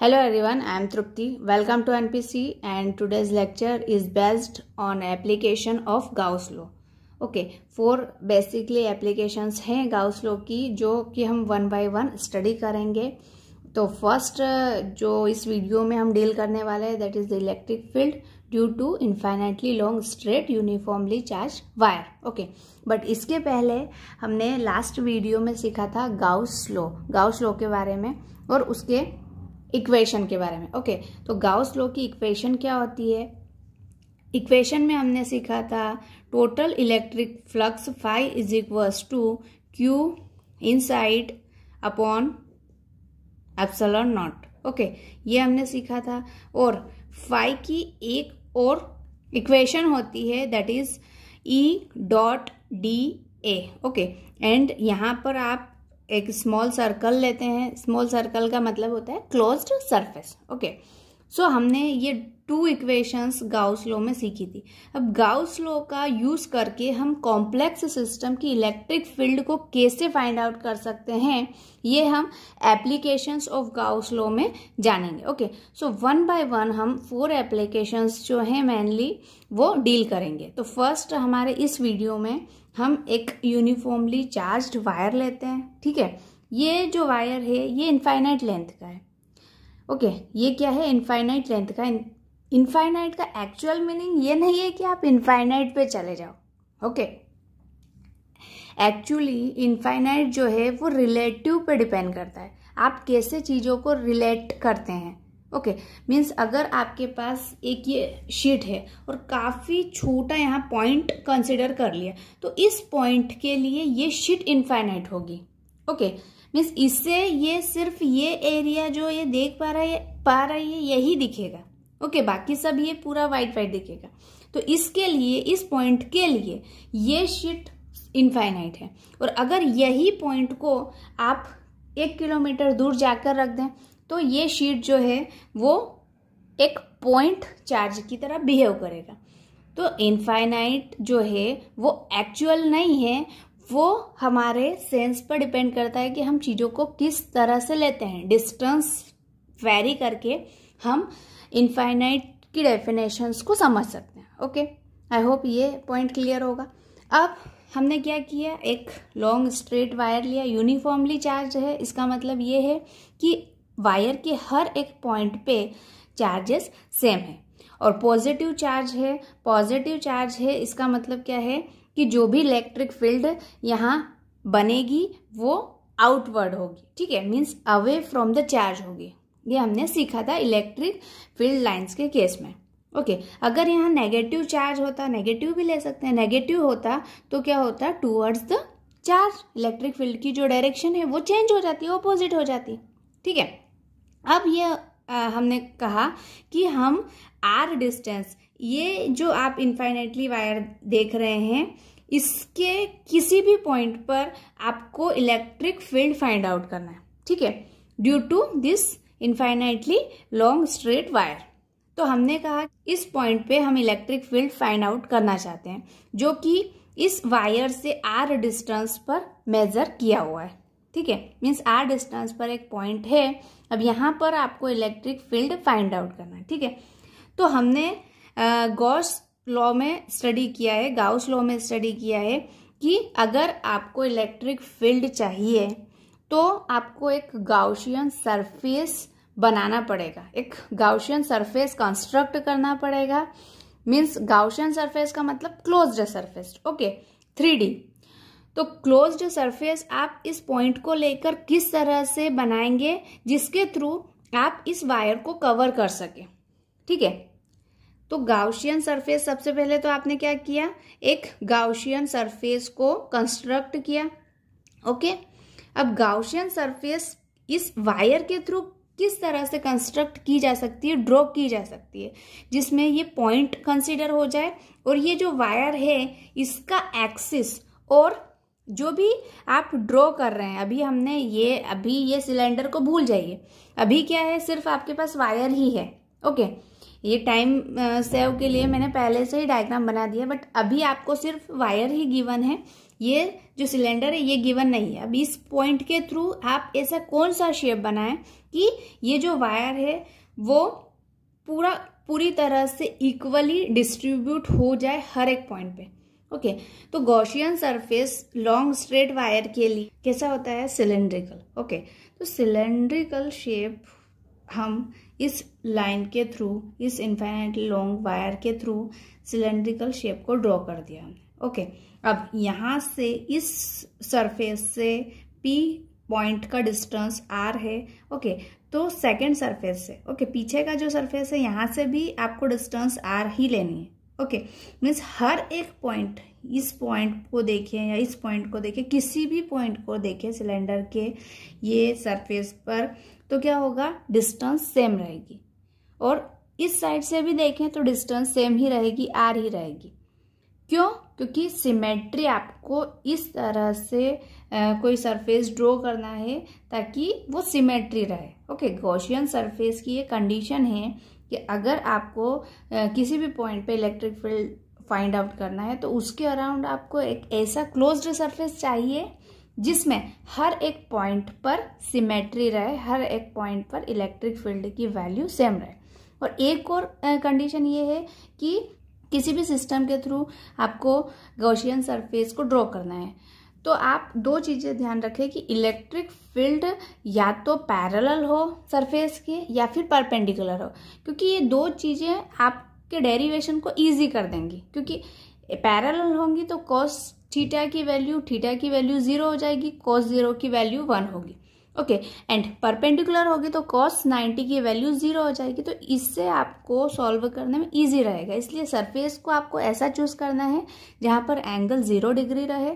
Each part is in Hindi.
Hello everyone, I am Trupti. Welcome to NPC and today's lecture is based on application of Gauss law. Okay four basically applications हैं गाउस लॉ की जो कि हम वन बाय वन स्टडी करेंगे तो फर्स्ट जो इस वीडियो में हम डील करने वाले हैं that is the electric field due to infinitely long straight uniformly charge wire okay but इसके पहले हमने लास्ट वीडियो में सीखा था गाउस लॉ गाउस लॉ के बारे में और उसके इक्वेशन के बारे में ओके तो गाउस लो की इक्वेशन क्या होती है इक्वेशन में हमने सीखा था total electric flux phi is equals to Q inside upon epsilon naught okay ये हमने सीखा था और फाइव की एक और इक्वेशन होती है that is E dot D A okay and यहाँ पर आप एक स्मॉल सर्कल लेते हैं स्मॉल सर्कल का मतलब होता है क्लोज्ड सरफेस ओके सो हमने ये टू इक्वेशंस गाउस लो में सीखी थी अब गाउस लो का यूज करके हम कॉम्प्लेक्स सिस्टम की इलेक्ट्रिक फील्ड को कैसे फाइंड आउट कर सकते हैं ये हम एप्लीकेशंस ऑफ गाउस लो में जानेंगे okay so one by one हम फोर एप्लीकेशंस जो हैं मेनली वो डील करेंगे तो फर्स्ट हमारे इस वीडियो में हम एक यूनिफॉर्मली चार्ज्ड वायर लेते हैं ठीक है ये जो वायर है ये इनफाइनाइट लेंथ का है ओके ये क्या है इनफाइनाइट लेंथ का इनफाइनाइट का एक्चुअल मीनिंग ये नहीं है कि आप इनफाइनाइट पे चले जाओ ओके एक्चुअली इनफाइनाइट जो है वो रिलेटिव पे डिपेंड करता है आप कैसे चीज़ों को रिलेट करते हैं ओके okay, मीन्स अगर आपके पास एक ये शीट है और काफ़ी छोटा यहाँ पॉइंट कंसिडर कर लिया तो इस पॉइंट के लिए ये शीट इन्फाइनाइट होगी ओके मीन्स इससे ये सिर्फ ये एरिया जो ये देख पा रहा है पा रही है यही दिखेगा ओके okay, बाकी सब ये पूरा वाइट वाइट दिखेगा तो इसके लिए इस पॉइंट के लिए ये शीट इन्फाइनाइट है और अगर यही पॉइंट को आप एक किलोमीटर दूर जाकर रख दें तो ये शीट जो है वो एक पॉइंट चार्ज की तरह बिहेव करेगा तो इनफाइनाइट जो है वो एक्चुअल नहीं है वो हमारे सेंस पर डिपेंड करता है कि हम चीज़ों को किस तरह से लेते हैं डिस्टेंस वेरी करके हम इनफाइनाइट की डेफिनेशंस को समझ सकते हैं ओके आई होप ये पॉइंट क्लियर होगा अब हमने क्या किया एक लॉन्ग स्ट्रेट वायर लिया यूनिफॉर्मली चार्ज है इसका मतलब ये है कि वायर के हर एक पॉइंट पे चार्जेस सेम है और पॉजिटिव चार्ज है पॉजिटिव चार्ज है इसका मतलब क्या है कि जो भी इलेक्ट्रिक फील्ड यहाँ बनेगी वो आउटवर्ड होगी ठीक है means away from the charge होगी ये हमने सीखा था इलेक्ट्रिक फील्ड लाइंस के केस में ओके okay, अगर यहाँ नेगेटिव चार्ज होता नेगेटिव भी ले सकते हैं नेगेटिव होता तो क्या होता towards the charge electric field की जो डायरेक्शन है वो चेंज हो जाती है अपोजिट हो जाती ठीक है अब ये आ, हमने कहा कि हम आर डिस्टेंस ये जो आप इन्फाइनेटली वायर देख रहे हैं इसके किसी भी पॉइंट पर आपको इलेक्ट्रिक फील्ड फाइंड आउट करना है ठीक है due to this infinitely long straight wire तो हमने कहा इस पॉइंट पे हम इलेक्ट्रिक फील्ड फाइंड आउट करना चाहते हैं जो कि इस वायर से आर डिस्टेंस पर मेजर किया हुआ है ठीक है मीन्स आर डिस्टेंस पर एक पॉइंट है अब यहाँ पर आपको इलेक्ट्रिक फील्ड फाइंड आउट करना है ठीक है तो हमने गॉस लॉ में स्टडी किया है गाउस लॉ में स्टडी किया है कि अगर आपको इलेक्ट्रिक फील्ड चाहिए तो आपको एक गाउशियन सरफेस बनाना पड़ेगा एक गाउशियन सरफेस कंस्ट्रक्ट करना पड़ेगा मीन्स गाउशियन सरफेस का मतलब closed surface okay three D तो क्लोज्ड सरफेस आप इस पॉइंट को लेकर किस तरह से बनाएंगे जिसके थ्रू आप इस वायर को कवर कर सके ठीक है तो गाउशियन सरफेस सबसे पहले तो आपने क्या किया एक गाउशियन सरफेस को कंस्ट्रक्ट किया ओके अब गाउशियन सरफेस इस वायर के थ्रू किस तरह से कंस्ट्रक्ट की जा सकती है ड्रॉ की जा सकती है जिसमें ये पॉइंट कंसिडर हो जाए और ये जो वायर है इसका एक्सिस और जो भी आप ड्रॉ कर रहे हैं अभी हमने ये अभी ये सिलेंडर को भूल जाइए अभी क्या है सिर्फ आपके पास वायर ही है ओके ये टाइम सेव के लिए मैंने पहले से ही डायग्राम बना दिया बट अभी आपको सिर्फ वायर ही गिवन है ये जो सिलेंडर है ये गिवन नहीं है अब इस पॉइंट के थ्रू आप ऐसा कौन सा शेप बनाएं कि ये जो वायर है वो पूरा पूरी तरह से इक्वली डिस्ट्रीब्यूट हो जाए हर एक पॉइंट पे ओके okay, तो Gaussian surface long straight wire के लिए कैसा होता है सिलेंड्रिकल ओके okay, तो सिलेंड्रिकल शेप हम इस लाइन के थ्रू इस इन्फाइनाइट लॉन्ग वायर के थ्रू सिलेंड्रिकल शेप को ड्रॉ कर दिया हमने ओके अब यहाँ से इस सरफेस से पी पॉइंट का डिस्टेंस आर है ओके तो सेकेंड सरफेस से ओके पीछे का जो सरफेस है यहाँ से भी आपको डिस्टेंस आर ही लेनी है ओके मीन्स हर एक पॉइंट इस पॉइंट को देखें या इस पॉइंट को देखें किसी भी पॉइंट को देखें सिलेंडर के ये सरफेस पर तो क्या होगा डिस्टेंस सेम रहेगी और इस साइड से भी देखें तो डिस्टेंस सेम ही रहेगी आर ही रहेगी क्यों क्योंकि सिमेट्री आपको इस तरह से आ, कोई सरफेस ड्रॉ करना है ताकि वो सिमेट्री रहे ओके गोशियन सरफेस की ये कंडीशन है कि अगर आपको किसी भी पॉइंट पे इलेक्ट्रिक फील्ड फाइंड आउट करना है तो उसके अराउंड आपको एक ऐसा क्लोज्ड सरफेस चाहिए जिसमें हर एक पॉइंट पर सिमेट्री रहे हर एक पॉइंट पर इलेक्ट्रिक फील्ड की वैल्यू सेम रहे और एक और कंडीशन ये है कि किसी भी सिस्टम के थ्रू आपको गौशियन सरफेस को ड्रॉ करना है तो आप दो चीज़ें ध्यान रखें कि इलेक्ट्रिक फील्ड या तो पैरेलल हो सरफेस के या फिर परपेंडिकुलर हो क्योंकि ये दो चीज़ें आपके डेरिवेशन को ईजी कर देंगी क्योंकि पैरेलल होंगी तो कॉस थीटा की वैल्यू थीटा की वैल्यू ज़ीरो हो जाएगी कॉस ज़ीरो की वैल्यू वन होगी ओके एंड परपेंडिकुलर होगी तो कॉस नाइन्टी की वैल्यू ज़ीरो हो जाएगी तो इससे आपको सॉल्व करने में इजी रहेगा इसलिए सरफेस को आपको ऐसा चूज़ करना है जहाँ पर एंगल ज़ीरो डिग्री रहे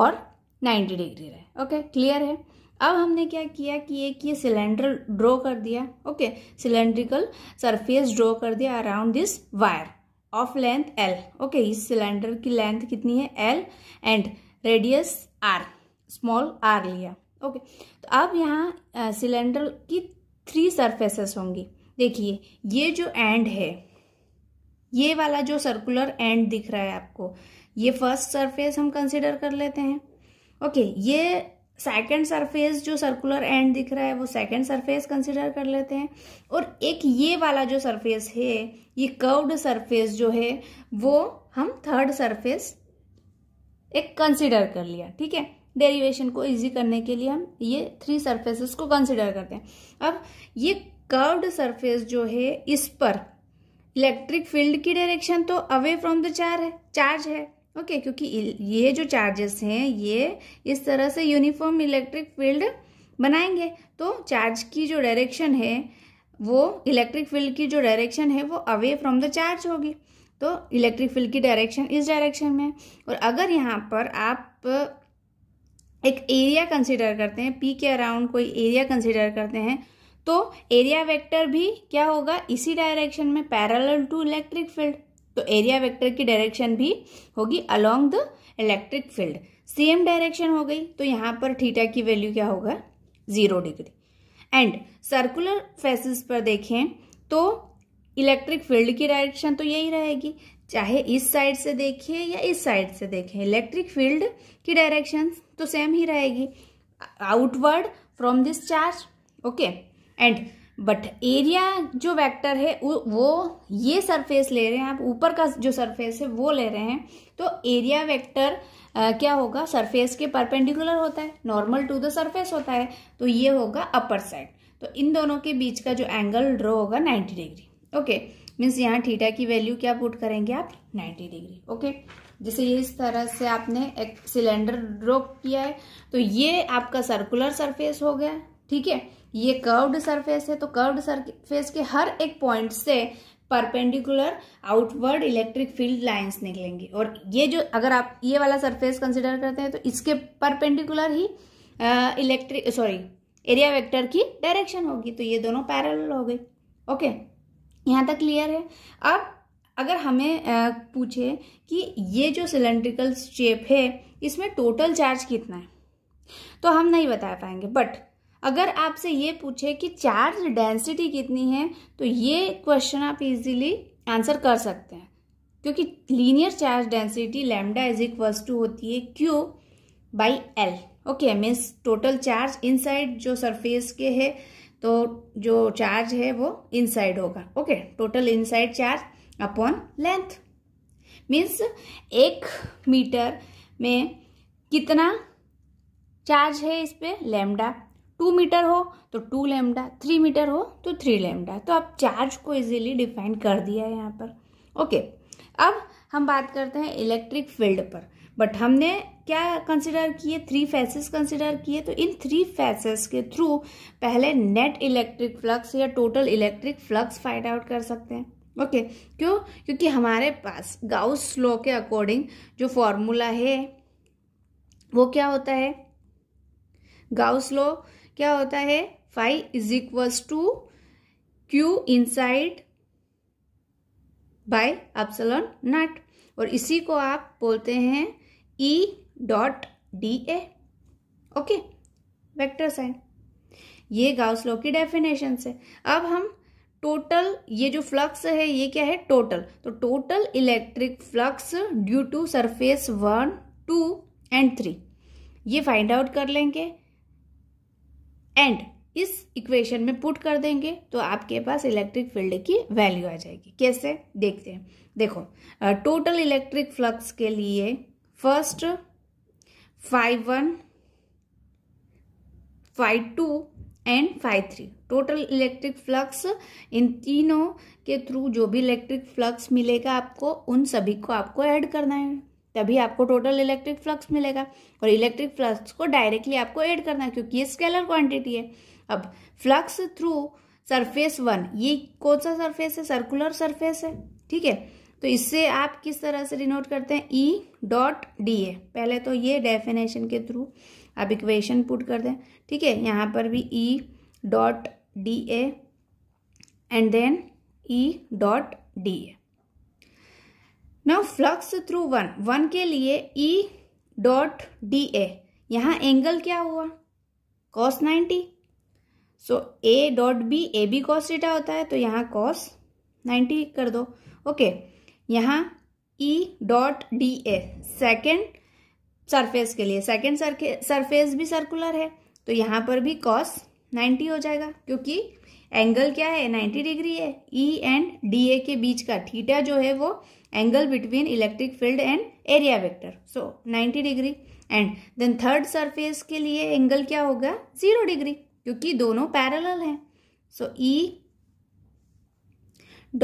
और 90 डिग्री रहे ओके क्लियर है अब हमने क्या किया कि एक ये सिलेंडर ड्रॉ कर दिया ओके सिलेंड्रिकल सरफेस ड्रॉ कर दिया around this wire of length L okay इस सिलेंडर की लेंथ कितनी है L and radius R small R लिया ओके तो अब यहाँ सिलेंडर की थ्री सरफेसेस होंगी देखिए ये जो एंड है ये वाला जो सर्कुलर एंड दिख रहा है आपको ये फर्स्ट सरफेस हम कंसिडर कर लेते हैं ओके okay, ये सेकेंड सरफेस जो सर्कुलर एंड दिख रहा है वो सेकेंड सरफेस कंसिडर कर लेते हैं और एक ये वाला जो सरफेस है ये कर्व्ड सरफेस जो है वो हम थर्ड सरफेस एक कंसिडर कर लिया ठीक है डेरिवेशन को इजी करने के लिए हम ये थ्री सरफेसेस को कंसिडर करते हैं अब ये कर्व्ड सरफेस जो है इस पर इलेक्ट्रिक फील्ड की डायरेक्शन तो अवे फ्रॉम द चार्ज है चार्ज है ओके okay, क्योंकि ये जो चार्जेस हैं ये इस तरह से यूनिफॉर्म इलेक्ट्रिक फील्ड बनाएंगे तो चार्ज की जो डायरेक्शन है वो इलेक्ट्रिक फील्ड की जो डायरेक्शन है वो अवे फ्रॉम द चार्ज होगी तो इलेक्ट्रिक फील्ड की डायरेक्शन इस डायरेक्शन में और अगर यहाँ पर आप एक एरिया कंसिडर करते हैं पी के अराउंड कोई एरिया कंसिडर करते हैं तो एरिया वेक्टर भी क्या होगा इसी डायरेक्शन में पैरेलल टू इलेक्ट्रिक फील्ड तो एरिया वेक्टर की डायरेक्शन भी होगी along the electric field same direction हो गई तो यहाँ पर थीटा की वैल्यू क्या होगा zero degree and circular faces पर देखें तो इलेक्ट्रिक फील्ड की डायरेक्शन तो यही रहेगी चाहे इस साइड से देखें या इस साइड से देखें इलेक्ट्रिक फील्ड की डायरेक्शन तो सेम ही रहेगी outward from this charge okay and but area जो वेक्टर है वो ये सरफेस ले रहे हैं आप ऊपर का जो सरफेस है वो ले रहे हैं तो एरिया वेक्टर क्या होगा सरफेस के परपेंडिकुलर होता है नॉर्मल टू द सरफेस होता है तो ये होगा अपर साइड तो इन दोनों के बीच का जो एंगल ड्रॉ होगा नाइन्टी डिग्री ओके मीन्स यहाँ थीटा की वैल्यू क्या पुट करेंगे आप नाइन्टी डिग्री ओके जैसे ये इस तरह से आपने एक सिलेंडर ड्रॉ किया है तो ये आपका सर्कुलर सरफेस हो गया ठीक है ये कर्व्ड सरफेस है तो कर्व्ड सरफेस के हर एक पॉइंट से perpendicular outward electric field lines निकलेंगी और ये जो अगर आप ये वाला सरफेस कंसिडर करते हैं तो इसके परपेंडिकुलर ही इलेक्ट्रिक सॉरी एरिया वेक्टर की डायरेक्शन होगी तो ये दोनों पैरेलल हो गई ओके यहाँ तक क्लियर है अब अगर हमें पूछे कि ये जो सिलेंड्रिकल शेप है इसमें टोटल चार्ज कितना है तो हम नहीं बता पाएंगे बट अगर आपसे ये पूछे कि चार्ज डेंसिटी कितनी है तो ये क्वेश्चन आप इजीली आंसर कर सकते हैं क्योंकि linear charge density lambda is equal to होती है Q by L okay means total charge inside जो सरफेस के है तो जो चार्ज है वो इनसाइड होगा okay total inside charge upon length means एक मीटर में कितना चार्ज है इस पर लेमडा टू मीटर हो तो टू लेमडा थ्री मीटर हो तो थ्री लेमडा तो आप चार्ज को इजीली डिफाइन कर दिया है यहाँ पर ओके अब हम बात करते हैं इलेक्ट्रिक फील्ड पर बट हमने क्या कंसिडर किए थ्री फेसेस कंसिडर किए तो इन थ्री फेसेस के थ्रू पहले नेट इलेक्ट्रिक फ्लक्स या total electric flux find out कर सकते हैं ओके okay. क्यों क्योंकि हमारे पास गाउस लॉ के अकॉर्डिंग जो फॉर्मूला है वो क्या होता है गाउस लॉ क्या होता है phi is equals to Q inside by epsilon naught और इसी को आप बोलते हैं E dot D A okay vector sign ये गाउस लॉ की डेफिनेशन से अब हम टोटल ये जो फ्लक्स है ये क्या है टोटल तो total electric flux due to surface one two and three ये फाइंड आउट कर लेंगे एंड इस इक्वेशन में पुट कर देंगे तो आपके पास इलेक्ट्रिक फील्ड की वैल्यू आ जाएगी कैसे देखते हैं देखो टोटल इलेक्ट्रिक फ्लक्स के लिए first phi one phi two and phi three total electric flux इन तीनों के थ्रू जो भी इलेक्ट्रिक फ्लक्स मिलेगा आपको उन सभी को आपको ऐड करना है तभी आपको टोटल इलेक्ट्रिक फ्लक्स मिलेगा और इलेक्ट्रिक फ्लक्स को डायरेक्टली आपको ऐड करना है क्योंकि ये स्केलर क्वांटिटी है अब फ्लक्स थ्रू सरफेस वन ये कौन सा सरफेस है सर्कुलर सरफेस है ठीक है तो इससे आप किस तरह से डिनोट करते हैं ई डॉट डी ए पहले तो ये डेफिनेशन के थ्रू आप इक्वेशन पुट कर दें ठीक है यहाँ पर भी E dot D A and then E dot D A now flux through one one के लिए ई डॉट डी ए यहाँ एंगल क्या हुआ cos ninety so A dot B A B cos theta होता है तो यहाँ कॉस नाइन्टी कर दो ओके okay, यहाँ E dot D A second surface के लिए सेकेंड सरफेस भी सर्कुलर है तो यहाँ पर भी कॉस नाइन्टी हो जाएगा क्योंकि एंगल क्या है नाइन्टी डिग्री है ई एंड डी ए के बीच का थीटा जो है वो angle between electric field and area vector so 90 degree and then third surface के लिए angle क्या होगा 0 degree क्योंकि दोनों parallel हैं so E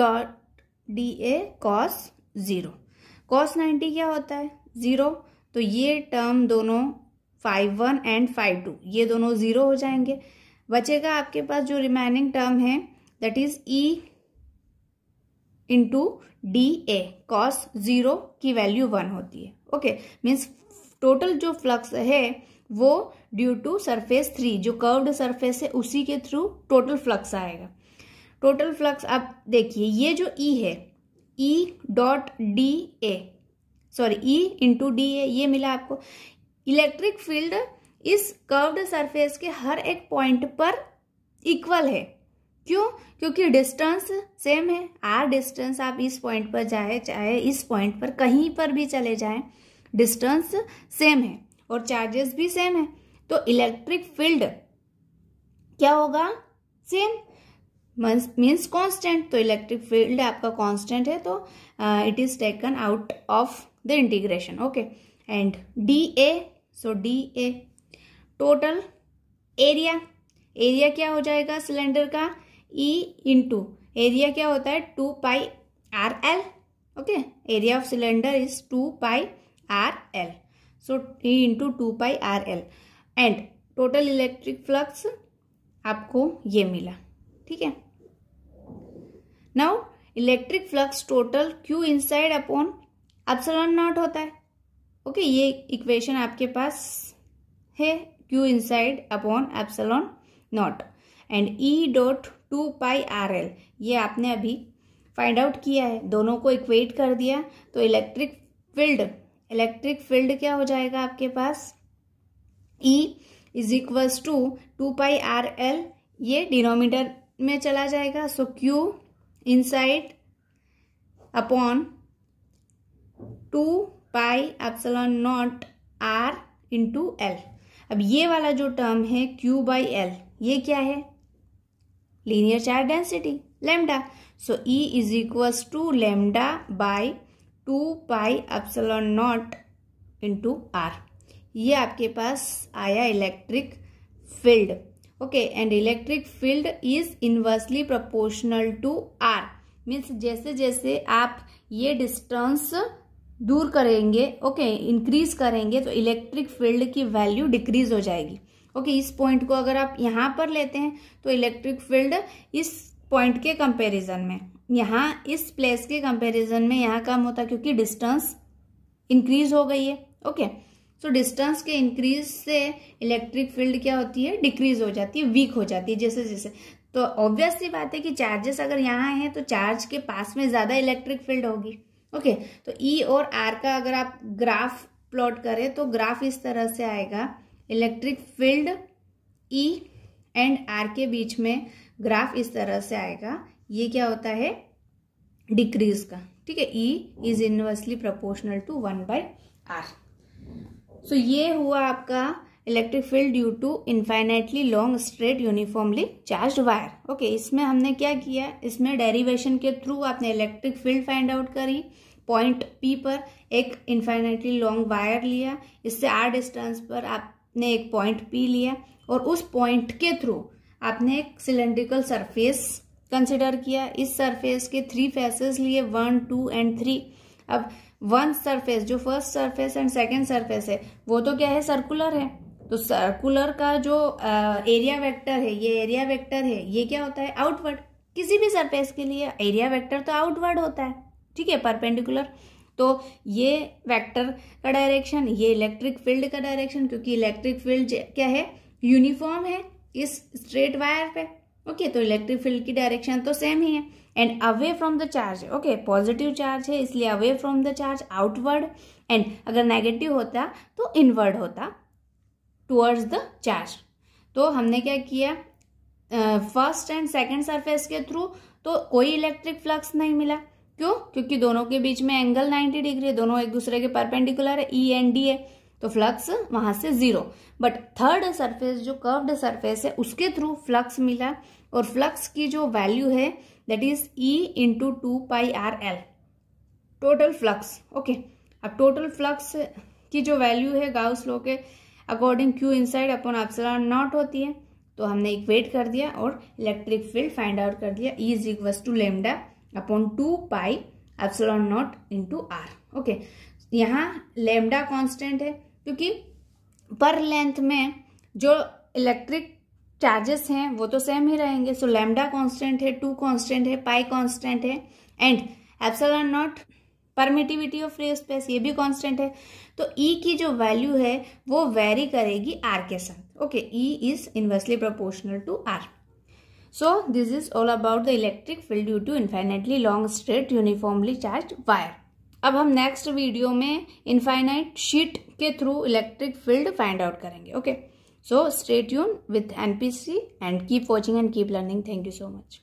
dot D A cos zero cos ninety क्या होता है ज़ीरो तो ये टर्म दोनों phi one and phi two ये दोनों ज़ीरो हो जाएंगे बचेगा आपके पास जो रिमेनिंग टर्म है that is E into D A cos zero की वैल्यू वन होती है ओके मीन्स टोटल जो फ्लक्स है वो ड्यू टू सरफेस थ्री जो कर्व्ड सरफेस है उसी के थ्रू टोटल फ्लक्स आएगा टोटल फ्लक्स आप देखिए ये जो ई e है E dot D A sorry E into D A ये मिला आपको इलेक्ट्रिक फील्ड इस कर्व्ड सरफेस के हर एक पॉइंट पर इक्वल है क्यों क्योंकि डिस्टेंस सेम है आर डिस्टेंस आप इस पॉइंट पर जाए चाहे इस पॉइंट पर कहीं पर भी चले जाएं डिस्टेंस सेम है और चार्जेस भी सेम है तो इलेक्ट्रिक फील्ड क्या होगा सेम मीन्स कांस्टेंट तो इलेक्ट्रिक फील्ड आपका कांस्टेंट है तो it is taken out of the integration okay and D A so D A total area area क्या हो जाएगा सिलेंडर का ई इंटू एरिया क्या होता है two pi R L okay area of cylinder is two pi R L so E into two pi R L and total electric flux आपको ये मिला ठीक है now electric flux total Q inside upon epsilon naught होता है ओके okay, ये इक्वेशन आपके पास है Q inside upon epsilon naught and E dot two pi R L ये आपने अभी फाइंड आउट किया है दोनों को इक्वेट कर दिया तो इलेक्ट्रिक फील्ड इलेक्ट्रिक फील्ड क्या हो जाएगा आपके पास E is equals to two pi R L ये डिनोमीटर में चला जाएगा so Q side upon two pi epsilon naught R into L अब ये वाला जो टर्म है क्यू बाई एल ये क्या है charge density lambda so E is is two lambda lambda two pi pi naught into R ये आपके पास आया electric field okay and electric field is inversely proportional to R means जैसे जैसे आप ये डिस्टेंस दूर करेंगे ओके okay, इंक्रीज करेंगे तो इलेक्ट्रिक फील्ड की वैल्यू डिक्रीज हो जाएगी ओके इस पॉइंट को अगर आप यहाँ पर लेते हैं तो इलेक्ट्रिक फील्ड इस पॉइंट के कंपैरिजन में यहाँ इस प्लेस के कंपैरिजन में यहाँ कम होता है क्योंकि डिस्टेंस इंक्रीज हो गई है ओके सो डिस्टेंस के इंक्रीज से इलेक्ट्रिक फील्ड क्या होती है डिक्रीज हो जाती है वीक हो जाती है जैसे जैसे तो ऑब्वियसली बात है कि चार्जेस अगर यहाँ हैं तो चार्ज के पास में ज़्यादा इलेक्ट्रिक फील्ड होगी ओके okay, तो ई e और आर का अगर आप ग्राफ प्लॉट करें तो ग्राफ इस तरह से आएगा electric field E and R के बीच में ग्राफ इस तरह से आएगा ये क्या होता है डिक्रीज का ठीक है E is inversely proportional to one by R so ये हुआ आपका electric field due to infinitely long straight uniformly charge wire okay इसमें हमने क्या किया इसमें डेरिवेशन के थ्रू आपने इलेक्ट्रिक फील्ड फाइंड आउट करी पॉइंट पी पर एक इन्फाइनाइटली लॉन्ग वायर लिया इससे आर डिस्टेंस पर आप आपने एक पॉइंट पी लिया और उस पॉइंट के थ्रू आपने एक सिलेंड्रिकल सरफेस कंसिडर किया इस सरफेस के थ्री फेसेस लिए वन टू एंड थ्री अब वन सरफेस जो first surface and second surface है वो तो क्या है सर्कुलर है तो सर्कुलर का जो एरिया वेक्टर है ये एरिया वेक्टर है ये क्या होता है आउटवर्ड किसी भी सरफेस के लिए एरिया वेक्टर तो आउटवर्ड होता है ठीक है परपेंडिकुलर तो ये वेक्टर का डायरेक्शन ये इलेक्ट्रिक फील्ड का डायरेक्शन क्योंकि इलेक्ट्रिक फील्ड क्या है यूनिफॉर्म है इस स्ट्रेट वायर पे ओके okay, तो इलेक्ट्रिक फील्ड की डायरेक्शन तो सेम ही है and away from the charge okay positive charge है इसलिए away from the charge outward and अगर नेगेटिव होता तो इनवर्ड होता टूअर्ड्स द चार्ज तो हमने क्या किया फर्स्ट एंड सेकेंड सरफेस के थ्रू तो कोई इलेक्ट्रिक फ्लक्स नहीं मिला क्यों क्योंकि दोनों के बीच में एंगल 90 डिग्री है दोनों एक दूसरे के परपेंडिकुलर है ई एंड डी है तो फ्लक्स वहां से जीरो बट थर्ड सरफेस जो कर्व्ड सरफेस है उसके थ्रू फ्लक्स मिला और फ्लक्स की जो वैल्यू है that is E into two pi R L total flux okay अब टोटल फ्लक्स की जो वैल्यू है गाउस लो के according Q inside upon epsilon naught होती है तो हमने इक्वेट कर दिया और इलेक्ट्रिक फील्ड फाइंड आउट कर दिया E is equals to lambda upon two pi epsilon naught into R okay यहाँ लेमडा कांस्टेंट है क्योंकि पर लेंथ में जो इलेक्ट्रिक चार्जेस हैं वो तो सेम ही रहेंगे सो लेमडा कांस्टेंट है टू कांस्टेंट है पाई कांस्टेंट है and epsilon naught permittivity of free space ये भी कांस्टेंट है तो ई e की जो वैल्यू है वो वेरी करेगी आर के साथ okay E e is inversely proportional to R So this is all about the electric field due to infinitely long straight uniformly charged wire. अब हम नेक्स्ट वीडियो में इनफाइनाइट शीट के through electric field find out करेंगे okay so stay tune with NPC and keep watching and keep learning thank you so much